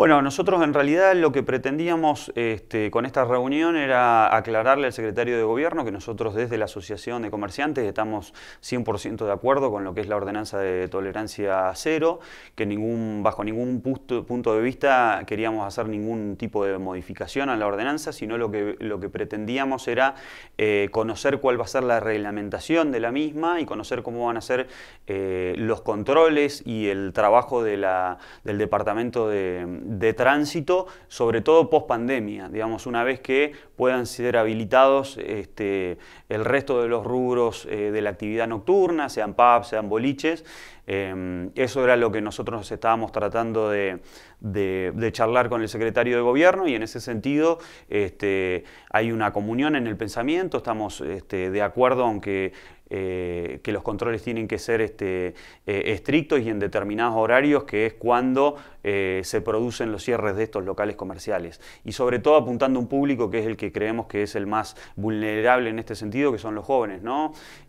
Bueno, nosotros en realidad lo que pretendíamos este, con esta reunión era aclararle al secretario de Gobierno que nosotros desde la Asociación de Comerciantes estamos 100% de acuerdo con lo que es la ordenanza de tolerancia cero, que ningún, bajo ningún punto, de vista queríamos hacer ningún tipo de modificación a la ordenanza, sino lo que, lo que pretendíamos era eh, conocer cuál va a ser la reglamentación de la misma y conocer cómo van a ser eh, los controles y el trabajo de la, del Departamento de de tránsito, sobre todo post pandemia, digamos, una vez que puedan ser habilitados este, el resto de los rubros eh, de la actividad nocturna, sean pubs, sean boliches, Em, eso era lo que nosotros estábamos tratando de, charlar con el secretario de gobierno y en ese sentido este, hay una comunión en el pensamiento, estamos este, de acuerdo aunque... Eh, que los controles tienen que ser este, eh, estrictos y en determinados horarios, que es cuando eh, se producen los cierres de estos locales comerciales. Y sobre todo apuntando a un público que es el que creemos que es el más vulnerable en este sentido, que son los jóvenes.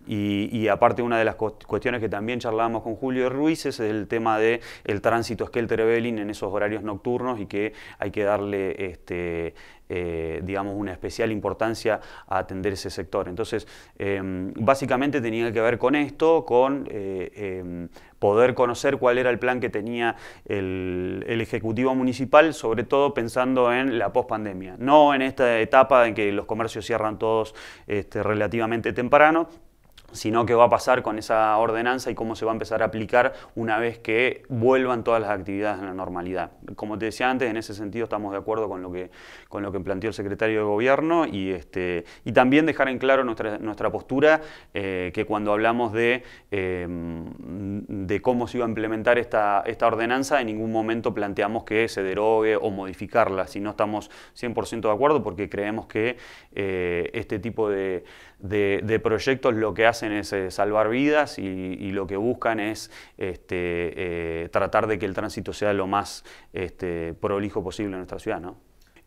Y, y aparte una de las cuestiones que también charlábamos con Julio, Julio Ruiz es el tema del el tránsito skelter en esos horarios nocturnos y que hay que darle este, eh, digamos, una especial importancia a atender ese sector. Entonces, em, básicamente tenía que ver con esto, con eh, em, poder conocer cuál era el plan que tenía el, Ejecutivo Municipal, sobre todo pensando en la pospandemia, no en esta etapa en que los comercios cierran todos este, relativamente temprano sino qué va a pasar con esa ordenanza y cómo se va a empezar a aplicar una vez que vuelvan todas las actividades a la normalidad. Como te decía antes, en ese sentido estamos de acuerdo con lo que, con lo que planteó el secretario de Gobierno y, este, y también dejar en claro nuestra, postura eh, que cuando hablamos de, em, de cómo se iba a implementar esta, esta ordenanza, en ningún momento planteamos que se derogue o modificarla, si no estamos 100% de acuerdo porque creemos que eh, este tipo de, de proyectos lo que hace es eh, salvar vidas y, lo que buscan es este, eh, tratar de que el tránsito sea lo más este, prolijo posible en nuestra ciudad. ¿no?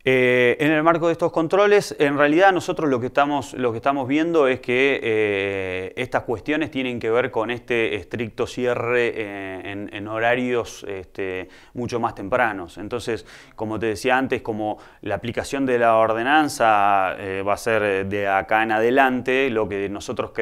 Eh, en el marco de estos controles, en realidad nosotros lo que estamos, lo que estamos viendo es que eh, estas cuestiones tienen que ver con este estricto cierre eh, en, horarios este, mucho más tempranos. Entonces, como te decía antes, como la aplicación de la ordenanza va a ser de acá en adelante, lo que nosotros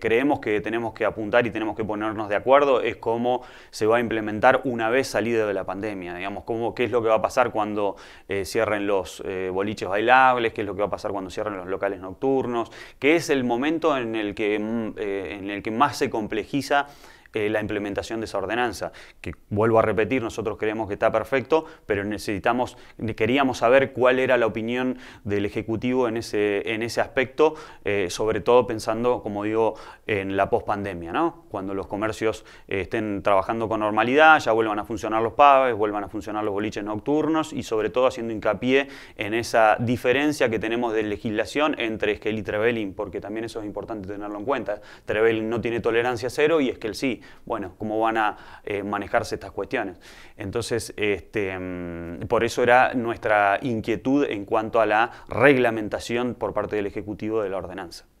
creemos que tenemos que apuntar y tenemos que ponernos de acuerdo es cómo se va a implementar una vez salida de la pandemia, digamos, cómo, qué es lo que va a pasar cuando cierren los eh, boliches bailables, qué es lo que va a pasar cuando cierren los locales nocturnos, que es el momento en el que, mm, eh, en el que más se complejiza eh, la implementación de esa ordenanza, que vuelvo a repetir, nosotros creemos que está perfecto, pero necesitamos, queríamos saber cuál era la opinión del Ejecutivo en ese, en ese aspecto, eh, sobre todo pensando, como digo, en la pospandemia, ¿no? cuando los comercios eh, estén trabajando con normalidad, ya vuelvan a funcionar los paves, vuelvan a funcionar los boliches nocturnos y sobre todo haciendo hincapié en esa diferencia que tenemos de legislación entre Esquel y Trevelin, porque también eso es importante tenerlo en cuenta. Trevelin no tiene tolerancia cero y Esquel sí bueno, cómo van a eh, manejarse estas cuestiones. Entonces, este, mm, por eso era nuestra inquietud en cuanto a la reglamentación por parte del Ejecutivo de la ordenanza.